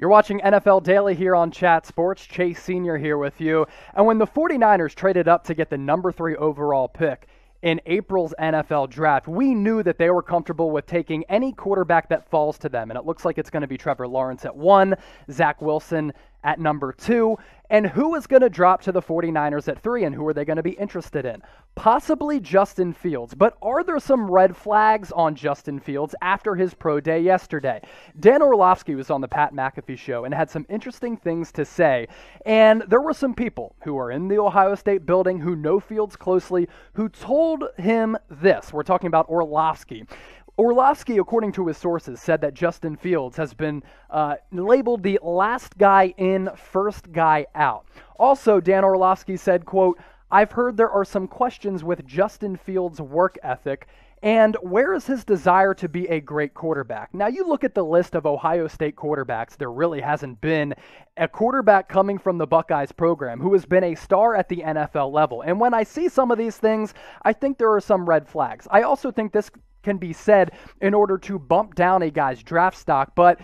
You're watching NFL Daily here on Chat Sports. Chase Sr. here with you. And when the 49ers traded up to get the number three overall pick in April's NFL draft, we knew that they were comfortable with taking any quarterback that falls to them. And it looks like it's going to be Trevor Lawrence at one, Zach Wilson at number two, and who is going to drop to the 49ers at three, and who are they going to be interested in? Possibly Justin Fields, but are there some red flags on Justin Fields after his pro day yesterday? Dan Orlovsky was on the Pat McAfee show and had some interesting things to say. And there were some people who are in the Ohio State building who know Fields closely who told him this. We're talking about Orlovsky. Orlovsky, according to his sources, said that Justin Fields has been uh, labeled the last guy in, first guy out. Also, Dan Orlovsky said, quote, I've heard there are some questions with Justin Fields' work ethic and where is his desire to be a great quarterback? Now, you look at the list of Ohio State quarterbacks, there really hasn't been a quarterback coming from the Buckeyes program who has been a star at the NFL level. And when I see some of these things, I think there are some red flags. I also think this can be said in order to bump down a guy's draft stock. But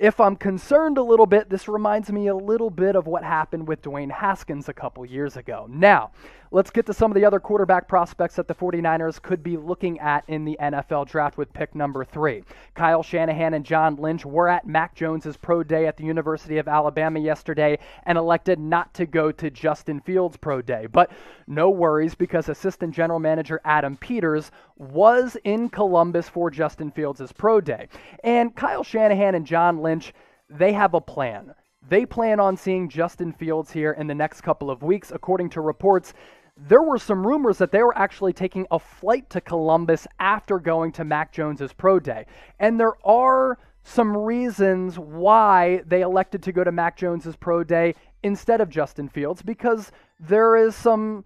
if I'm concerned a little bit, this reminds me a little bit of what happened with Dwayne Haskins a couple years ago. Now, Let's get to some of the other quarterback prospects that the 49ers could be looking at in the NFL draft with pick number three. Kyle Shanahan and John Lynch were at Mac Jones's pro day at the University of Alabama yesterday and elected not to go to Justin Fields' pro day. But no worries because assistant general manager Adam Peters was in Columbus for Justin Fields' pro day. And Kyle Shanahan and John Lynch, they have a plan. They plan on seeing Justin Fields here in the next couple of weeks, according to reports there were some rumors that they were actually taking a flight to Columbus after going to Mac Jones's pro day. And there are some reasons why they elected to go to Mac Jones's pro day instead of Justin Fields because there is some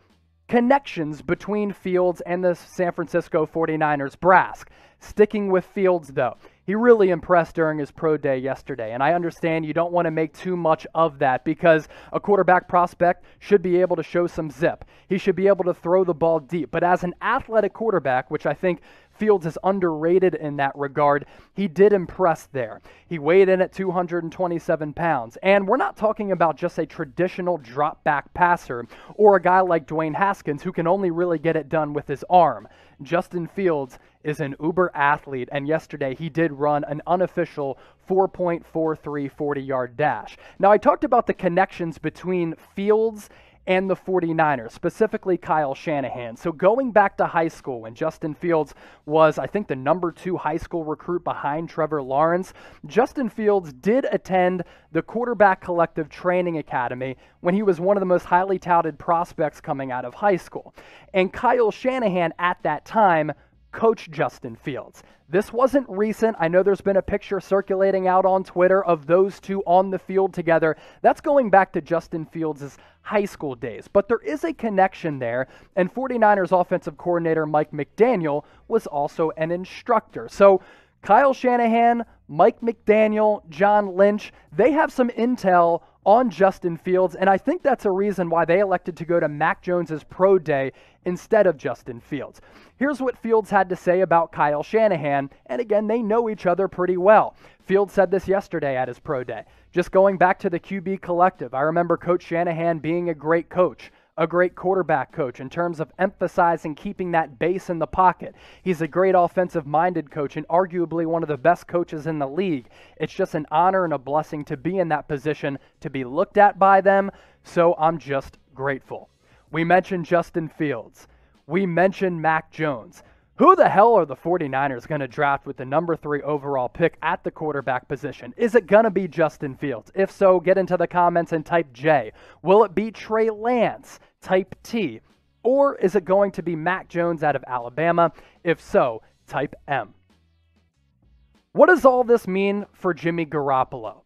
connections between Fields and the San Francisco 49ers brass. Sticking with Fields though, he really impressed during his pro day yesterday. And I understand you don't want to make too much of that because a quarterback prospect should be able to show some zip. He should be able to throw the ball deep. But as an athletic quarterback, which I think Fields is underrated in that regard. He did impress there. He weighed in at 227 pounds. And we're not talking about just a traditional drop back passer or a guy like Dwayne Haskins who can only really get it done with his arm. Justin Fields is an uber athlete, and yesterday he did run an unofficial 4.43 40 yard dash. Now, I talked about the connections between Fields and the 49ers, specifically Kyle Shanahan. So going back to high school when Justin Fields was, I think, the number two high school recruit behind Trevor Lawrence, Justin Fields did attend the Quarterback Collective Training Academy when he was one of the most highly touted prospects coming out of high school. And Kyle Shanahan at that time coach Justin Fields. This wasn't recent. I know there's been a picture circulating out on Twitter of those two on the field together. That's going back to Justin Fields' high school days, but there is a connection there. And 49ers offensive coordinator Mike McDaniel was also an instructor. So Kyle Shanahan, Mike McDaniel, John Lynch, they have some intel on Justin Fields, and I think that's a reason why they elected to go to Mac Jones's pro day instead of Justin Fields. Here's what Fields had to say about Kyle Shanahan, and again, they know each other pretty well. Fields said this yesterday at his pro day. Just going back to the QB collective, I remember Coach Shanahan being a great coach a great quarterback coach in terms of emphasizing keeping that base in the pocket. He's a great offensive minded coach and arguably one of the best coaches in the league. It's just an honor and a blessing to be in that position, to be looked at by them. So I'm just grateful. We mentioned Justin Fields. We mentioned Mac Jones. Who the hell are the 49ers going to draft with the number three overall pick at the quarterback position? Is it going to be Justin Fields? If so, get into the comments and type J. Will it be Trey Lance? type T? Or is it going to be Mac Jones out of Alabama? If so, type M. What does all this mean for Jimmy Garoppolo?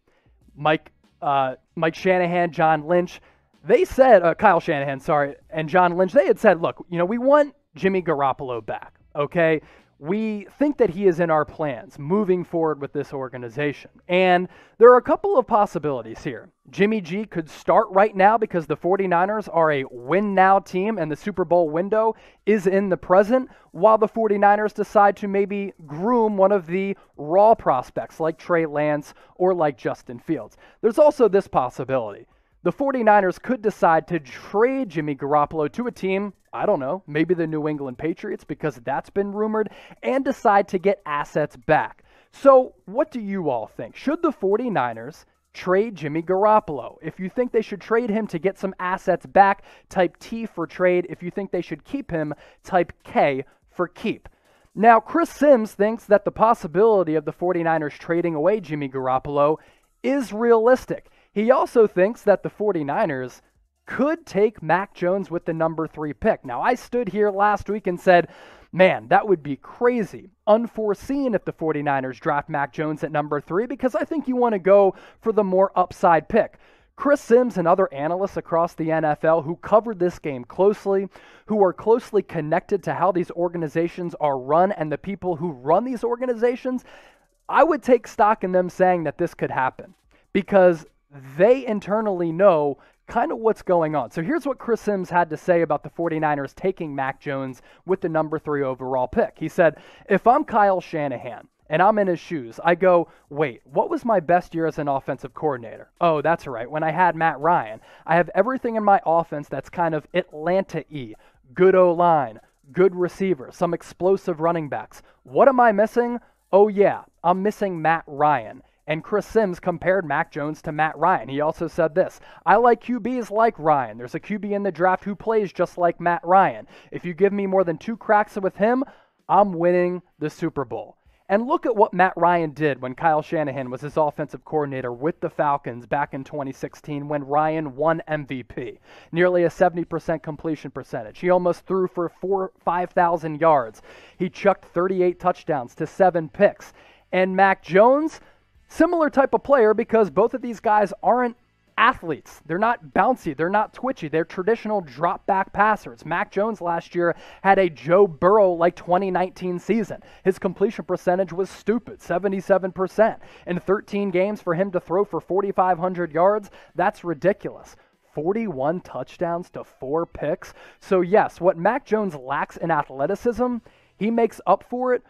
Mike, uh, Mike Shanahan, John Lynch, they said, uh, Kyle Shanahan, sorry, and John Lynch, they had said, look, you know, we want Jimmy Garoppolo back, okay? we think that he is in our plans moving forward with this organization. And there are a couple of possibilities here. Jimmy G could start right now because the 49ers are a win now team and the Super Bowl window is in the present, while the 49ers decide to maybe groom one of the raw prospects like Trey Lance or like Justin Fields. There's also this possibility the 49ers could decide to trade Jimmy Garoppolo to a team, I don't know, maybe the New England Patriots, because that's been rumored, and decide to get assets back. So, what do you all think? Should the 49ers trade Jimmy Garoppolo. If you think they should trade him to get some assets back, type T for trade. If you think they should keep him, type K for keep. Now, Chris Sims thinks that the possibility of the 49ers trading away Jimmy Garoppolo is realistic. He also thinks that the 49ers could take Mac Jones with the number three pick. Now, I stood here last week and said, man, that would be crazy. Unforeseen if the 49ers draft Mac Jones at number three, because I think you want to go for the more upside pick. Chris Sims and other analysts across the NFL who covered this game closely, who are closely connected to how these organizations are run and the people who run these organizations, I would take stock in them saying that this could happen because they internally know kind of what's going on. So here's what Chris Sims had to say about the 49ers taking Mac Jones with the number three overall pick. He said, If I'm Kyle Shanahan, and I'm in his shoes. I go, wait, what was my best year as an offensive coordinator? Oh, that's right, when I had Matt Ryan. I have everything in my offense that's kind of Atlanta y good O line, good receiver, some explosive running backs. What am I missing? Oh, yeah, I'm missing Matt Ryan. And Chris Sims compared Mac Jones to Matt Ryan. He also said this I like QBs like Ryan. There's a QB in the draft who plays just like Matt Ryan. If you give me more than two cracks with him, I'm winning the Super Bowl. And look at what Matt Ryan did when Kyle Shanahan was his offensive coordinator with the Falcons back in 2016 when Ryan won MVP. Nearly a 70% completion percentage. He almost threw for 5,000 yards. He chucked 38 touchdowns to seven picks. And Mac Jones, Similar type of player because both of these guys aren't athletes. They're not bouncy. They're not twitchy. They're traditional drop back passers. Mac Jones last year had a Joe Burrow like 2019 season. His completion percentage was stupid 77%. In 13 games for him to throw for 4,500 yards, that's ridiculous. 41 touchdowns to four picks. So, yes, what Mac Jones lacks in athleticism, he makes up for it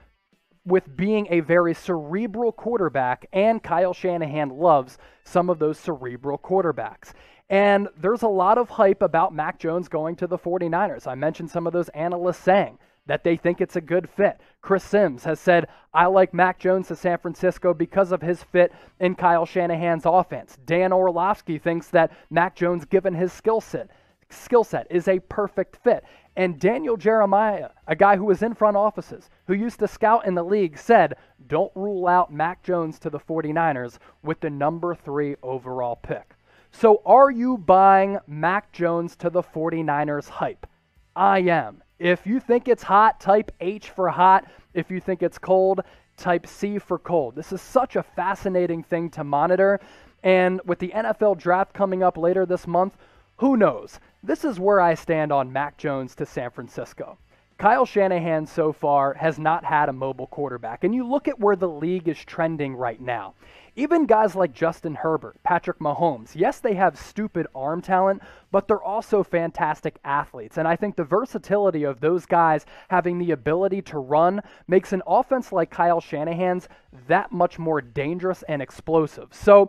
with being a very cerebral quarterback, and Kyle Shanahan loves some of those cerebral quarterbacks. And there's a lot of hype about Mac Jones going to the 49ers. I mentioned some of those analysts saying that they think it's a good fit. Chris Sims has said, I like Mac Jones to San Francisco because of his fit in Kyle Shanahan's offense. Dan Orlovsky thinks that Mac Jones, given his skill set, skill set is a perfect fit. And Daniel Jeremiah, a guy who was in front offices, who used to scout in the league, said, Don't rule out Mac Jones to the 49ers with the number three overall pick. So, are you buying Mac Jones to the 49ers hype? I am. If you think it's hot, type H for hot. If you think it's cold, type C for cold. This is such a fascinating thing to monitor. And with the NFL draft coming up later this month, who knows? This is where I stand on Mac Jones to San Francisco. Kyle Shanahan so far has not had a mobile quarterback, and you look at where the league is trending right now. Even guys like Justin Herbert, Patrick Mahomes, yes, they have stupid arm talent, but they're also fantastic athletes. And I think the versatility of those guys having the ability to run makes an offense like Kyle Shanahan's that much more dangerous and explosive. So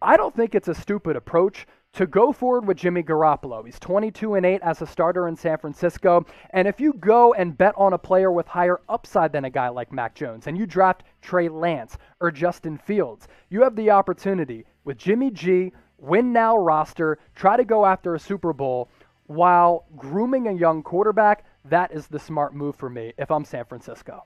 I don't think it's a stupid approach to go forward with Jimmy Garoppolo. He's 22 and 8 as a starter in San Francisco, and if you go and bet on a player with higher upside than a guy like Mac Jones and you draft Trey Lance or Justin Fields, you have the opportunity with Jimmy G, win now roster, try to go after a Super Bowl while grooming a young quarterback. That is the smart move for me if I'm San Francisco.